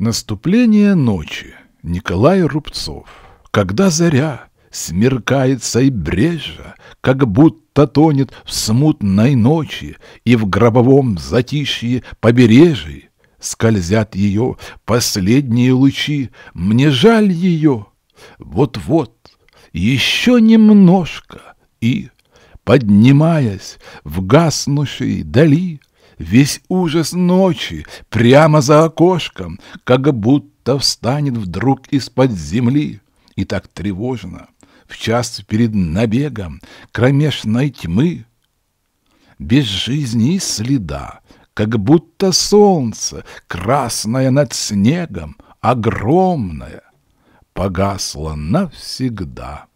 Наступление ночи. Николай Рубцов. Когда заря смеркается и брежа, как будто тонет в смутной ночи и в гробовом затишье побережье, скользят ее последние лучи, мне жаль ее. Вот-вот, еще немножко, и, поднимаясь в гаснущей дали, весь ужас ночи прямо за окошком, как будто встанет вдруг из-под земли. И так тревожно, в час перед набегом кромешной тьмы, без жизни и следа, как будто солнце, красное над снегом, огромное, погасло навсегда.